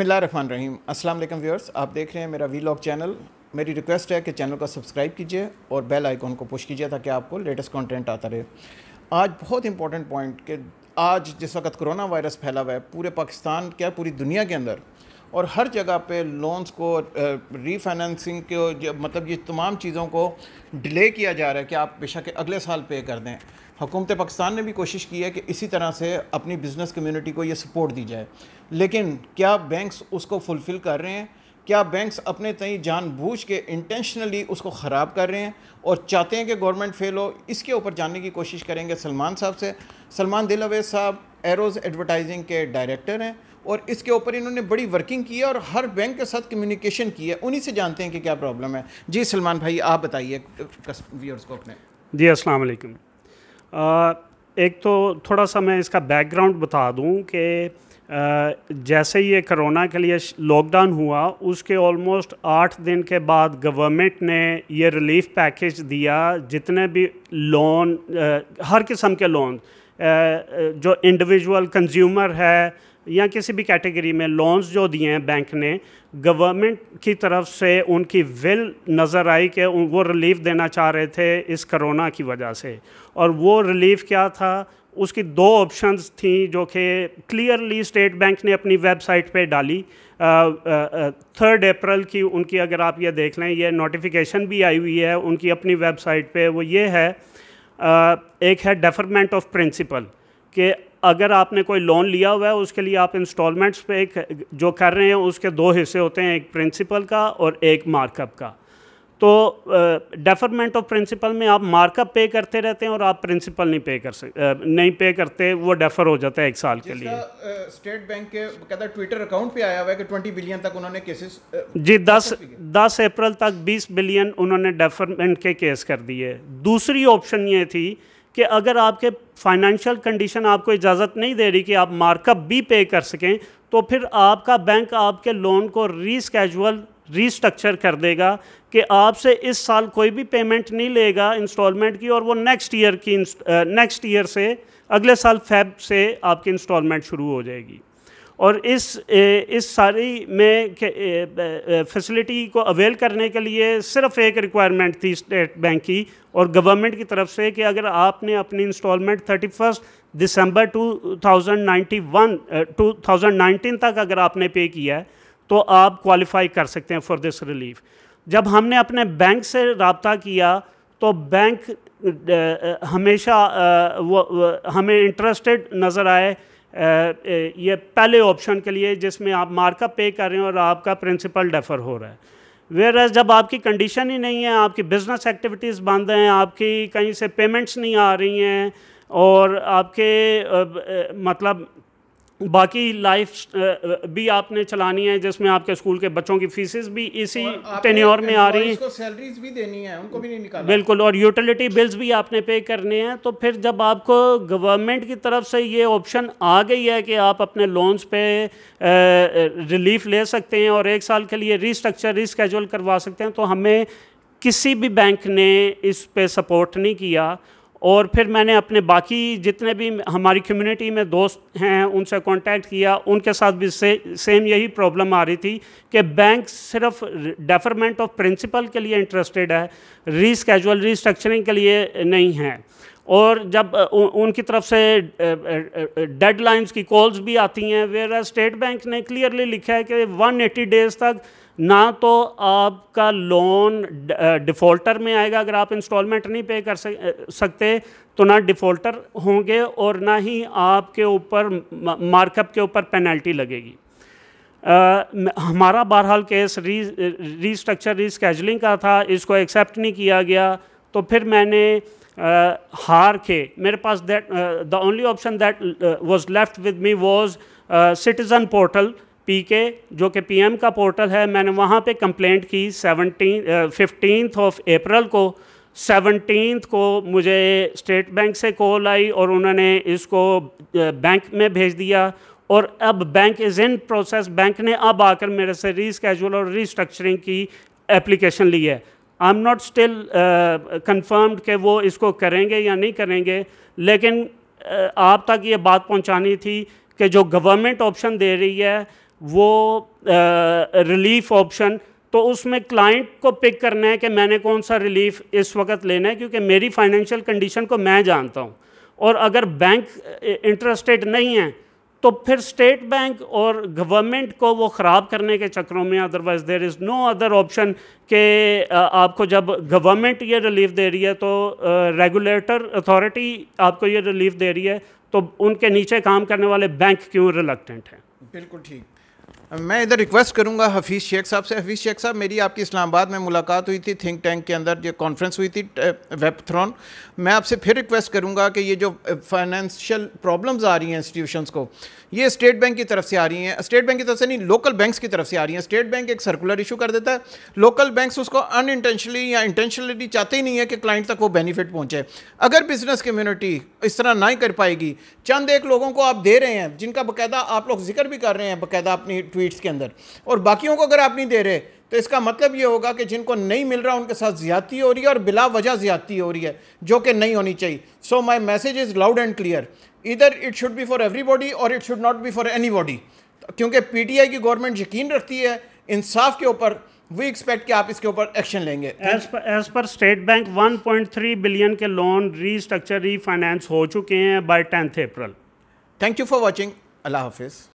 रहमान रहीम अस्सलाम वालेकुम व्यूअर्स आप देख रहे हैं मेरा वीलॉग चैनल मेरी रिक्वेस्ट है कि चैनल को सब्सक्राइब कीजिए और बेल आइकॉन को पुश कीजिए ताकि आपको लेटेस्ट कंटेंट आता रहे आज बहुत इंपॉर्टेंट पॉइंट कि आज जिस वक्त कोरोना वायरस फैला हुआ है पूरे पाकिस्तान क्या पूरी दुनिया के अंदर और हर जगह पे लोन्स को रीफाइनेंसिंग के मतलब ये तमाम चीज़ों को डिले किया जा रहा है कि आप बेशक अगले साल पे कर दें हुकूमत पाकिस्तान ने भी कोशिश की है कि इसी तरह से अपनी बिज़नेस कम्युनिटी को ये सपोर्ट दी जाए लेकिन क्या बैंक्स उसको फुलफ़िल कर रहे हैं क्या बैंक्स अपने तई जानबूझ के इंटेंशनली उसको ख़राब कर रहे हैं और चाहते हैं कि गवर्नमेंट फेल हो इसके ऊपर जानने की कोशिश करेंगे सलमान साहब से सलमान दिल साहब एरोज़ एडवर्टाइजिंग के डायरेक्टर हैं और इसके ऊपर इन्होंने बड़ी वर्किंग की है और हर बैंक के साथ कम्युनिकेशन की है उन्हीं से जानते हैं कि क्या प्रॉब्लम है जी सलमान भाई आप बताइए व्यूअर्स को अपने जी अस्सलाम वालेकुम एक तो थोड़ा सा मैं इसका बैकग्राउंड बता दूं कि जैसे ये कोरोना के लिए लॉकडाउन हुआ उसके ऑलमोस्ट आठ दिन के बाद गवर्नमेंट ने ये रिलीफ पैकेज दिया जितने भी लोन हर किस्म के लोन जो इंडिविजुअल कंज्यूमर है या किसी भी कैटेगरी में लोन्स जो दिए हैं बैंक ने गवर्नमेंट की तरफ से उनकी विल नज़र आई कि वो रिलीफ देना चाह रहे थे इस करोना की वजह से और वो रिलीफ क्या था उसकी दो ऑप्शंस थी जो कि क्लियरली स्टेट बैंक ने अपनी वेबसाइट पे डाली थर्ड अप्रैल की उनकी अगर आप ये देख लें ये नोटिफिकेशन भी आई हुई है उनकी अपनी वेबसाइट पे वो ये है एक है डेफरमेंट ऑफ प्रिंसिपल कि अगर आपने कोई लोन लिया हुआ है उसके लिए आप इंस्टॉलमेंट्स पे एक जो कर रहे हैं उसके दो हिस्से होते हैं एक प्रिंसिपल का और एक मार्कअप का तो डेफरमेंट ऑफ प्रिंसिपल में आप मार्कअप पे करते रहते हैं और आप प्रिंसिपल नहीं पे कर सकते नहीं पे करते वो डेफर हो जाता है एक साल के लिए स्टेट बैंक के कहता ट्विटर अकाउंट पे आया हुआ है कि ट्वेंटी बिलियन तक उन्होंने केसेस जी दस दस अप्रैल तक बीस बिलियन उन्होंने डेफरमेंट के केस कर दिए दूसरी ऑप्शन ये थी कि अगर आपके फाइनेंशियल कंडीशन आपको इजाज़त नहीं दे रही कि आप मार्कअप भी पे कर सकें तो फिर आपका बैंक आपके लोन को रीस्केजुअल रीस्ट्रक्चर कर देगा कि आपसे इस साल कोई भी पेमेंट नहीं लेगा इंस्टॉलमेंट की और वो नेक्स्ट ईयर की नेक्स्ट ईयर से अगले साल फैब से आपकी इंस्टॉलमेंट शुरू हो जाएगी और इस इस सारी में फैसिलिटी को अवेल करने के लिए सिर्फ एक रिक्वायरमेंट थी स्टेट बैंक की और गवर्नमेंट की तरफ से कि अगर आपने अपनी इंस्टॉलमेंट थर्टी फर्स्ट दिसंबर two thousand ninety one two thousand nineteen तक अगर आपने पे किया है तो आप क्वालिफाई कर सकते हैं फॉर दिस रिलीफ जब हमने अपने बैंक से रबता किया तो बैंक हमेशा वो, हमें इंटरेस्टेड नज़र आए ये पहले ऑप्शन के लिए जिसमें आप मार्कअप पे कर रहे हैं और आपका प्रिंसिपल डेफर हो रहा है वेयर एज जब आपकी कंडीशन ही नहीं है आपकी बिज़नेस एक्टिविटीज़ बंद हैं आपकी कहीं से पेमेंट्स नहीं आ रही हैं और आपके मतलब बाकी लाइफ uh, uh, भी आपने चलानी है जिसमें आपके स्कूल के बच्चों की फीसेस भी इसी टेन्योर में आ रही हैं सैलरीज भी देनी है उनको भी नहीं बिल्कुल और यूटिलिटी बिल्स भी आपने पे करने हैं तो फिर जब आपको गवर्नमेंट की तरफ से ये ऑप्शन आ गई है कि आप अपने लोन्स पे रिलीफ uh, ले सकते हैं और एक साल के लिए रिस्ट्रक्चर रिस्केजल करवा सकते हैं तो हमें किसी भी बैंक ने इस पर सपोर्ट नहीं किया और फिर मैंने अपने बाकी जितने भी हमारी कम्युनिटी में दोस्त हैं उनसे कांटेक्ट किया उनके साथ भी से, सेम यही प्रॉब्लम आ रही थी कि बैंक सिर्फ डेफरमेंट ऑफ प्रिंसिपल के लिए इंटरेस्टेड है री रीस्केजुअल रीस्ट्रक्चरिंग के लिए नहीं है और जब उ, उनकी तरफ से डेडलाइंस की कॉल्स भी आती हैं वेयर स्टेट बैंक ने क्लियरली लिखा है कि 180 डेज़ तक ना तो आपका लोन डिफ़ॉल्टर में आएगा अगर आप इंस्टॉलमेंट नहीं पे कर सकते तो ना डिफ़ॉल्टर होंगे और ना ही आपके ऊपर मार्कअप के ऊपर पेनल्टी लगेगी आ, हमारा बहरहाल केस री रीस्ट्रक्चर रिस्कैजलिंग का था इसको एक्सेप्ट नहीं किया गया तो फिर मैंने आ, हार के मेरे पास that the only option that was left with me was citizen portal P K कि पीएम का पोर्टल है मैंने वहाँ पे कंप्लेंट की सेवनटीन फिफ्टीनथ ऑफ अप्रैल को सेवनटीन को मुझे स्टेट बैंक से कॉल आई और उन्होंने इसको बैंक में भेज दिया और अब bank is in process bank ने अब आकर मेरे से रीस्केजूल और रीस्ट्रक्चरिंग की एप्लीकेशन ली है I am not still confirmed कि वो इसको करेंगे या नहीं करेंगे लेकिन uh, आप तक ये बात पहुँचानी थी कि जो गवर्नमेंट ऑप्शन दे रही है वो रिलीफ ऑप्शन तो उसमें क्लाइंट को पिक करना है कि मैंने कौन सा रिलीफ इस वक्त लेना है क्योंकि मेरी फाइनेंशियल कंडीशन को मैं जानता हूँ और अगर बैंक इंटरेस्टेड नहीं है तो फिर स्टेट बैंक और गवर्नमेंट को वो ख़राब करने के चक्रों में otherwise there is no other option के आपको जब गवर्नमेंट ये रिलीफ दे रही है तो रेगुलेटर अथॉरिटी आपको ये रिलीफ दे रही है तो उनके नीचे काम करने वाले बैंक क्यों रिलक्टेंट हैं बिल्कुल ठीक मैं इधर रिक्वेस्ट करूंगा हफीज़ शेख साहब से हफीज़ शेख साहब मेरी आपकी इस्लामाबाद में मुलाकात हुई थी थिंक टैंक के अंदर जो कॉन्फ्रेंस हुई थी थ्रोन मैं आपसे फिर रिक्वेस्ट करूंगा कि ये जो फाइनेंशियल प्रॉब्लम्स आ रही हैं इंस्टीट्यूशंस को ये स्टेट बैंक की तरफ से आ रही हैं स्टेट बैंक की तरफ से नहीं लोकल बैंक्स की तरफ से आ रही हैं स्टेट बैंक एक सर्कुलर इशू कर देता है लोकल बैंक्स उसको अनइंटेंशनली या इंटेंशनली चाहते ही नहीं है कि क्लाइंट तक वो बेनिफिट पहुंचे अगर बिजनेस कम्युनिटी इस तरह ना ही कर पाएगी चंद एक लोगों को आप दे रहे हैं जिनका बाकायदा आप लोग जिक्र भी कर रहे हैं बाकायदा अपनी अपनी ट्वीट्स के अंदर और बाकियों को अगर आप नहीं दे रहे तो इसका मतलब ये होगा कि जिनको नहीं मिल रहा उनके साथ ज्यादती हो रही है और बिला वजह ज्यादती हो रही है जो कि नहीं होनी चाहिए so my message is loud and clear इधर it should be for everybody और it should not be for anybody क्योंकि पी की गवर्नमेंट यकीन रखती है इंसाफ के ऊपर वी एक्सपेक्ट कि आप इसके ऊपर एक्शन लेंगे as per State Bank 1.3 billion के लोन रीस्ट्रक्चर रीफाइनेंस हो चुके हैं by tenth April thank you for watching अल्लाह हाफिज़